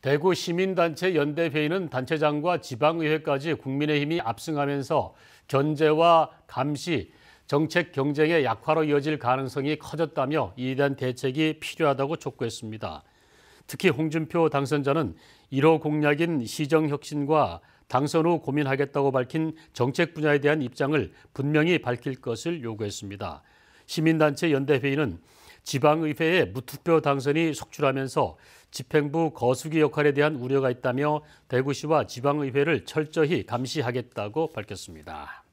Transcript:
대구 시민단체 연대회의는 단체장과 지방의회까지 국민의힘이 압승하면서 견제와 감시, 정책 경쟁의 약화로 이어질 가능성이 커졌다며 이에 대한 대책이 필요하다고 촉구했습니다. 특히 홍준표 당선자는 1호 공약인 시정혁신과 당선 후 고민하겠다고 밝힌 정책 분야에 대한 입장을 분명히 밝힐 것을 요구했습니다. 시민단체 연대회의는 지방의회에 무투표 당선이 속출하면서 집행부 거수기 역할에 대한 우려가 있다며 대구시와 지방의회를 철저히 감시하겠다고 밝혔습니다.